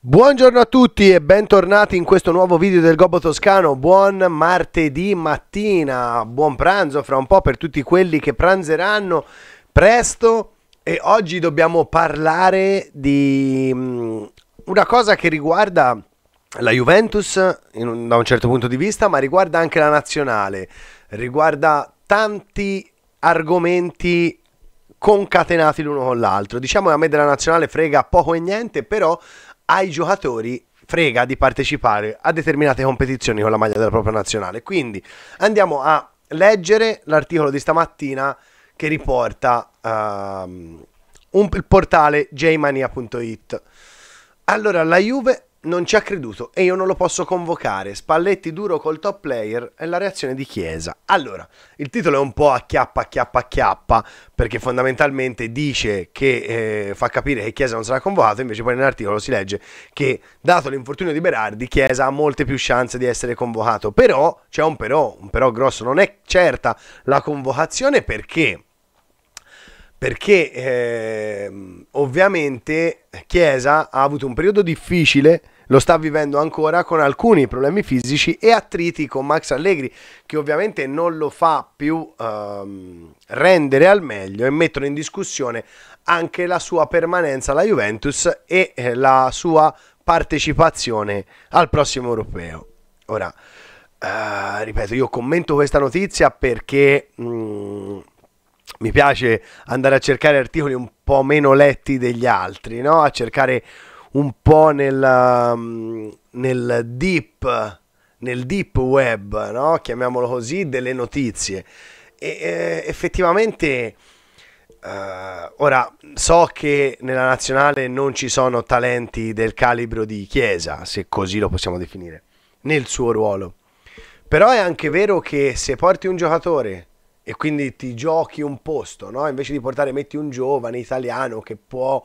Buongiorno a tutti e bentornati in questo nuovo video del Gobbo Toscano, buon martedì mattina, buon pranzo fra un po' per tutti quelli che pranzeranno presto e oggi dobbiamo parlare di mm, una cosa che riguarda la Juventus un, da un certo punto di vista ma riguarda anche la nazionale, riguarda tanti argomenti concatenati l'uno con l'altro. Diciamo che a me della nazionale frega poco e niente, però ai giocatori frega di partecipare a determinate competizioni con la maglia della propria nazionale. Quindi andiamo a leggere l'articolo di stamattina che riporta um, un, il portale jmania.it. Allora, la Juve non ci ha creduto e io non lo posso convocare. Spalletti duro col top player e la reazione di Chiesa. Allora, il titolo è un po' a chiappa, chiappa, chiappa, perché fondamentalmente dice che eh, fa capire che Chiesa non sarà convocato, invece poi nell'articolo si legge che dato l'infortunio di Berardi, Chiesa ha molte più chance di essere convocato. Però, c'è un però, un però grosso, non è certa la convocazione perché perché eh, ovviamente Chiesa ha avuto un periodo difficile lo sta vivendo ancora con alcuni problemi fisici e attriti con Max Allegri, che ovviamente non lo fa più ehm, rendere al meglio e mettono in discussione anche la sua permanenza alla Juventus e eh, la sua partecipazione al prossimo europeo. Ora, eh, ripeto, io commento questa notizia perché... Mh, mm, mi piace andare a cercare articoli un po' meno letti degli altri, no? a cercare un po' nella, um, nel deep nel deep web, no? chiamiamolo così, delle notizie. E, eh, effettivamente, eh, ora so che nella nazionale non ci sono talenti del calibro di Chiesa, se così lo possiamo definire, nel suo ruolo. Però è anche vero che se porti un giocatore e quindi ti giochi un posto, no? invece di portare metti un giovane italiano che può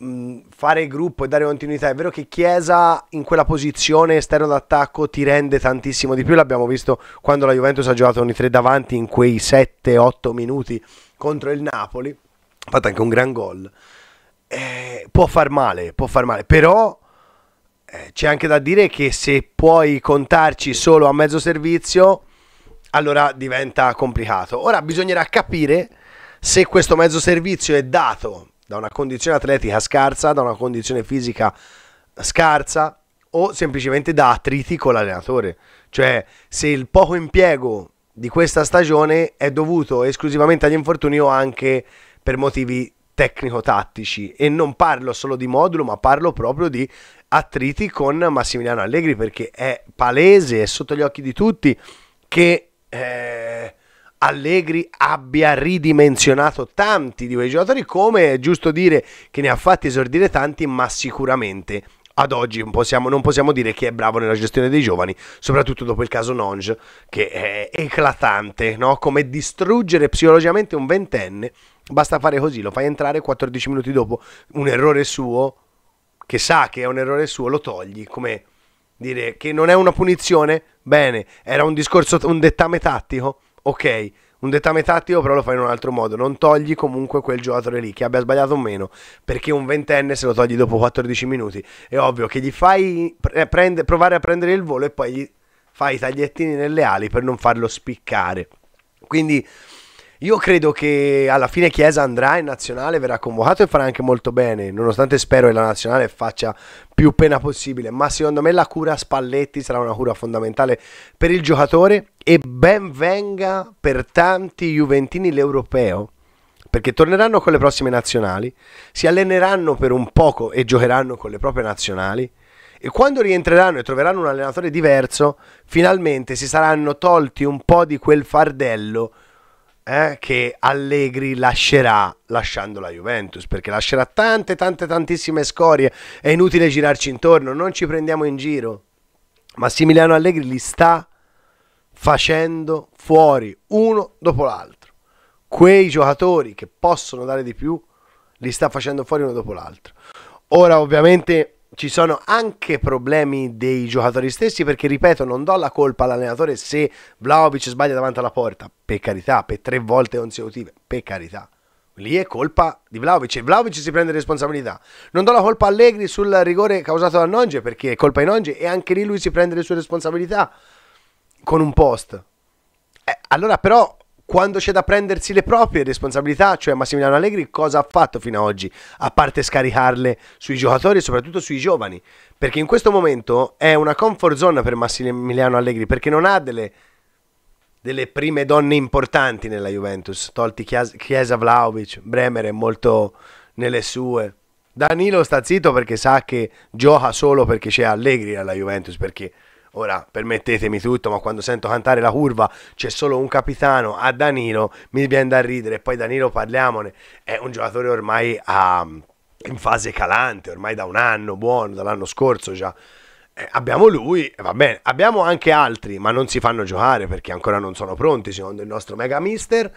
Mm, fare gruppo e dare continuità. È vero che Chiesa in quella posizione esterno d'attacco ti rende tantissimo di più. L'abbiamo visto quando la Juventus ha giocato con i tre davanti in quei 7-8 minuti contro il Napoli. Ha fatto anche un gran gol. Eh, può far male, può far male, però eh, c'è anche da dire che se puoi contarci solo a mezzo servizio, allora diventa complicato. Ora bisognerà capire se questo mezzo servizio è dato da una condizione atletica scarsa, da una condizione fisica scarsa o semplicemente da attriti con l'allenatore. Cioè, se il poco impiego di questa stagione è dovuto esclusivamente agli infortuni o anche per motivi tecnico-tattici e non parlo solo di modulo, ma parlo proprio di attriti con Massimiliano Allegri perché è palese, è sotto gli occhi di tutti che eh, Allegri abbia ridimensionato tanti di quei giocatori, come è giusto dire che ne ha fatti esordire tanti, ma sicuramente ad oggi possiamo, non possiamo dire che è bravo nella gestione dei giovani, soprattutto dopo il caso Nonge, che è eclatante, no? come distruggere psicologicamente un ventenne, basta fare così, lo fai entrare 14 minuti dopo, un errore suo, che sa che è un errore suo, lo togli, come dire che non è una punizione, bene, era un discorso, un dettame tattico ok, un dettame tattico però lo fai in un altro modo, non togli comunque quel giocatore lì che abbia sbagliato o meno, perché un ventenne se lo togli dopo 14 minuti, è ovvio che gli fai eh, prende, provare a prendere il volo e poi gli fai i tagliettini nelle ali per non farlo spiccare. Quindi io credo che alla fine Chiesa andrà in nazionale, verrà convocato e farà anche molto bene, nonostante spero che la nazionale faccia più pena possibile, ma secondo me la cura Spalletti sarà una cura fondamentale per il giocatore e ben venga per tanti Juventini l'europeo, perché torneranno con le prossime nazionali, si alleneranno per un poco e giocheranno con le proprie nazionali e quando rientreranno e troveranno un allenatore diverso, finalmente si saranno tolti un po' di quel fardello eh, che Allegri lascerà lasciando la Juventus, perché lascerà tante, tante, tantissime scorie. È inutile girarci intorno, non ci prendiamo in giro. Massimiliano Allegri li sta facendo fuori uno dopo l'altro. Quei giocatori che possono dare di più li sta facendo fuori uno dopo l'altro. Ora ovviamente ci sono anche problemi dei giocatori stessi perché ripeto non do la colpa all'allenatore se Vlaovic sbaglia davanti alla porta per carità per tre volte consecutive per carità lì è colpa di Vlaovic e Vlaovic si prende responsabilità non do la colpa a Allegri sul rigore causato da Nonge perché è colpa di Nonge e anche lì lui si prende le sue responsabilità con un post eh, allora però quando c'è da prendersi le proprie responsabilità, cioè Massimiliano Allegri cosa ha fatto fino ad oggi, a parte scaricarle sui giocatori e soprattutto sui giovani, perché in questo momento è una comfort zone per Massimiliano Allegri, perché non ha delle, delle prime donne importanti nella Juventus, tolti Chiesa, Chiesa Vlaovic, Bremer è molto nelle sue. Danilo sta zitto perché sa che gioca solo perché c'è Allegri alla Juventus, perché Ora, permettetemi tutto, ma quando sento cantare la curva c'è solo un capitano a Danilo, mi viene da ridere. E poi Danilo, parliamone, è un giocatore ormai a, ehm, in fase calante, ormai da un anno buono, dall'anno scorso già. Eh, abbiamo lui, va bene, abbiamo anche altri, ma non si fanno giocare perché ancora non sono pronti, secondo il nostro Mega Mister.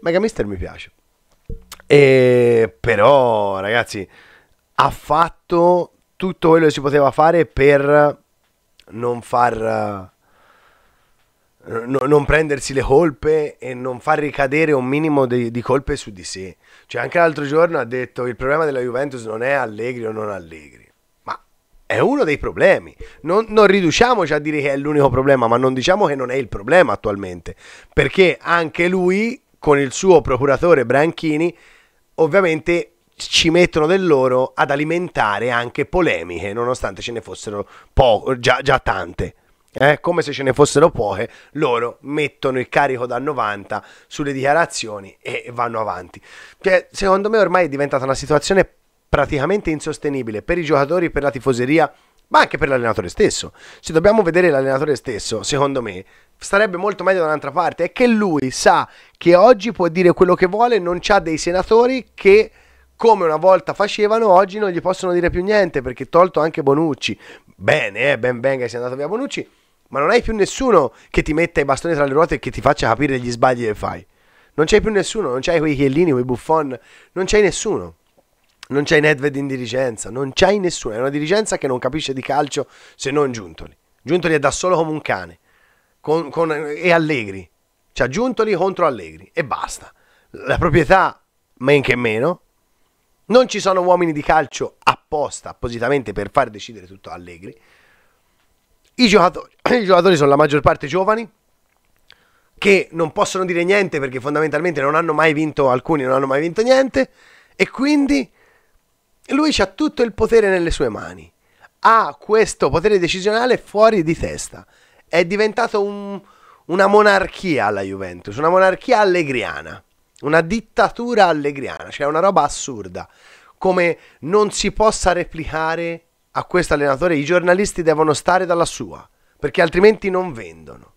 Mega Mister mi piace. E, però, ragazzi, ha fatto tutto quello che si poteva fare per non far... Eh, no, non prendersi le colpe e non far ricadere un minimo di, di, colpe su di sé. Cioè, anche l'altro giorno ha detto il problema della Juventus non è Allegri o non Allegri, ma è uno dei problemi. Non, non riduciamoci a dire che è l'unico problema, ma non diciamo che non è il problema attualmente, perché anche lui, con il suo procuratore Branchini, ovviamente ci mettono del loro ad alimentare anche polemiche, nonostante ce ne fossero po- già, già tante. Eh, come se ce ne fossero poche, loro mettono il carico da 90 sulle dichiarazioni e vanno avanti. Che cioè, secondo me ormai è diventata una situazione praticamente insostenibile per i giocatori, per la tifoseria, ma anche per l'allenatore stesso. Se dobbiamo vedere l'allenatore stesso, secondo me, starebbe molto meglio da un'altra parte. È che lui sa che oggi può dire quello che vuole, non c'ha dei senatori che come una volta facevano, oggi non gli possono dire più niente perché tolto anche Bonucci. Bene, eh, ben venga, sei andato via Bonucci, ma non hai più nessuno che ti metta i bastoni tra le ruote e che ti faccia capire gli sbagli che fai. Non c'è più nessuno, non c'hai quei Chiellini, quei Buffon, non c'hai nessuno. Non c'hai Nedved in dirigenza, non c'hai nessuno. È una dirigenza che non capisce di calcio se non Giuntoli. Giuntoli è da solo come un cane. Con, con, e Allegri. C'ha Giuntoli contro Allegri e basta. La proprietà, men che meno, non ci sono uomini di calcio apposta, appositamente per far decidere tutto Allegri. I giocatori, I giocatori sono la maggior parte giovani, che non possono dire niente perché fondamentalmente non hanno mai vinto, alcuni non hanno mai vinto niente, e quindi lui ha tutto il potere nelle sue mani. Ha questo potere decisionale fuori di testa. È diventato un, una monarchia la Juventus, una monarchia allegriana. Una dittatura allegriana, cioè una roba assurda. Come non si possa replicare a questo allenatore, i giornalisti devono stare dalla sua, perché altrimenti non vendono.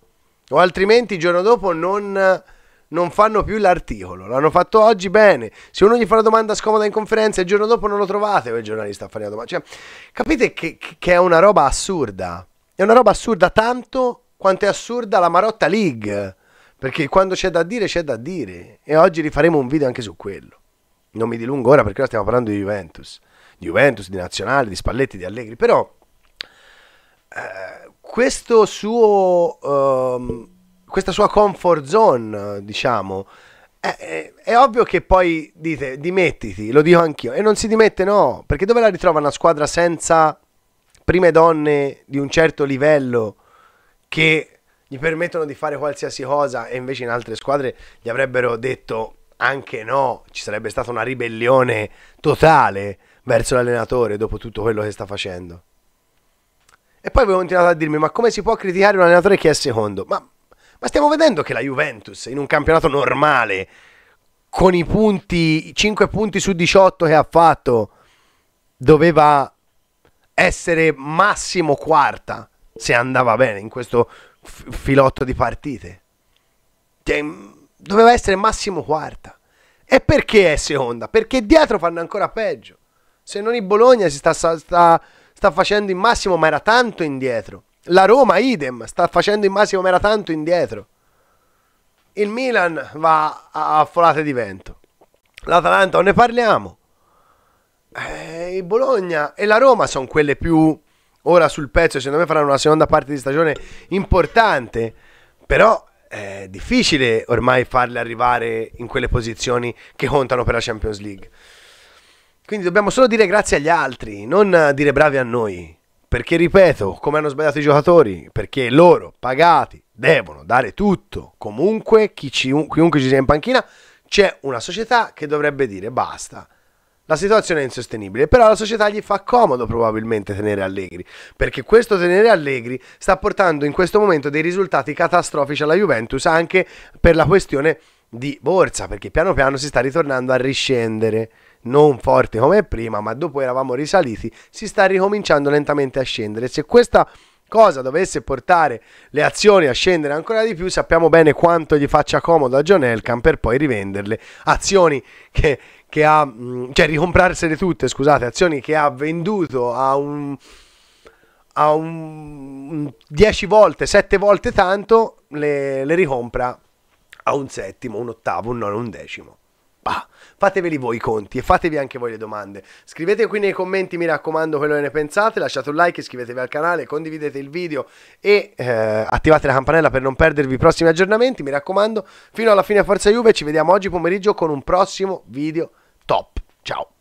O altrimenti il giorno dopo non, non fanno più l'articolo. L'hanno fatto oggi bene. Se uno gli fa una domanda scomoda in conferenza, il giorno dopo non lo trovate quel giornalista a fare la domanda. Cioè, capite che, che è una roba assurda? È una roba assurda tanto quanto è assurda la Marotta League. Perché quando c'è da dire, c'è da dire. E oggi rifaremo un video anche su quello. Non mi dilungo ora perché ora stiamo parlando di Juventus. Di Juventus, di Nazionale, di Spalletti, di Allegri. Però eh, questo suo, eh, questa sua comfort zone, diciamo, è, è, è, ovvio che poi dite dimettiti, lo dico anch'io. E non si dimette no, perché dove la ritrova una squadra senza prime donne di un certo livello che gli permettono di fare qualsiasi cosa e invece in altre squadre gli avrebbero detto anche no, ci sarebbe stata una ribellione totale verso l'allenatore dopo tutto quello che sta facendo. E poi avevo continuato a dirmi, ma come si può criticare un allenatore che è secondo? Ma, ma stiamo vedendo che la Juventus in un campionato normale, con i punti, 5 punti su 18 che ha fatto, doveva essere massimo quarta se andava bene in questo filotto di partite. Cioè, doveva essere massimo quarta. E perché è seconda? Perché dietro fanno ancora peggio. Se non il Bologna si sta, sta, sta facendo il massimo, ma era tanto indietro. La Roma, idem, sta facendo il massimo, ma era tanto indietro. Il Milan va a, a folate di vento. L'Atalanta, non ne parliamo. Eh, il Bologna e la Roma sono quelle più ora sul pezzo, secondo me faranno una seconda parte di stagione importante, però eh, è difficile ormai farle arrivare in quelle posizioni che contano per la Champions League. Quindi dobbiamo solo dire grazie agli altri, non dire bravi a noi. Perché ripeto, come hanno sbagliato i giocatori, perché loro, pagati, devono dare tutto. Comunque, chi ci, chiunque ci sia in panchina, c'è una società che dovrebbe dire basta. La situazione è insostenibile, però la società gli fa comodo probabilmente tenere Allegri, perché questo tenere Allegri sta portando in questo momento dei risultati catastrofici alla Juventus anche per la questione di borsa, perché piano piano si sta ritornando a riscendere, non forte come prima, ma dopo eravamo risaliti, si sta ricominciando lentamente a scendere. Se questa cosa dovesse portare le azioni a scendere ancora di più, sappiamo bene quanto gli faccia comodo a John Elkan per poi rivenderle. Azioni che che ha, mm, cioè ricomprarsene tutte, scusate, azioni che ha venduto a un, a un 10 volte, 7 volte tanto, le, le ricompra a un settimo, un ottavo, un nono, un decimo bah, fateveli voi i conti e fatevi anche voi le domande. Scrivete qui nei commenti, mi raccomando, quello che ne pensate, lasciate un like, iscrivetevi al canale, condividete il video e eh, attivate la campanella per non perdervi i prossimi aggiornamenti, mi raccomando, fino alla fine Forza Juve, ci vediamo oggi pomeriggio con un prossimo video top. Ciao!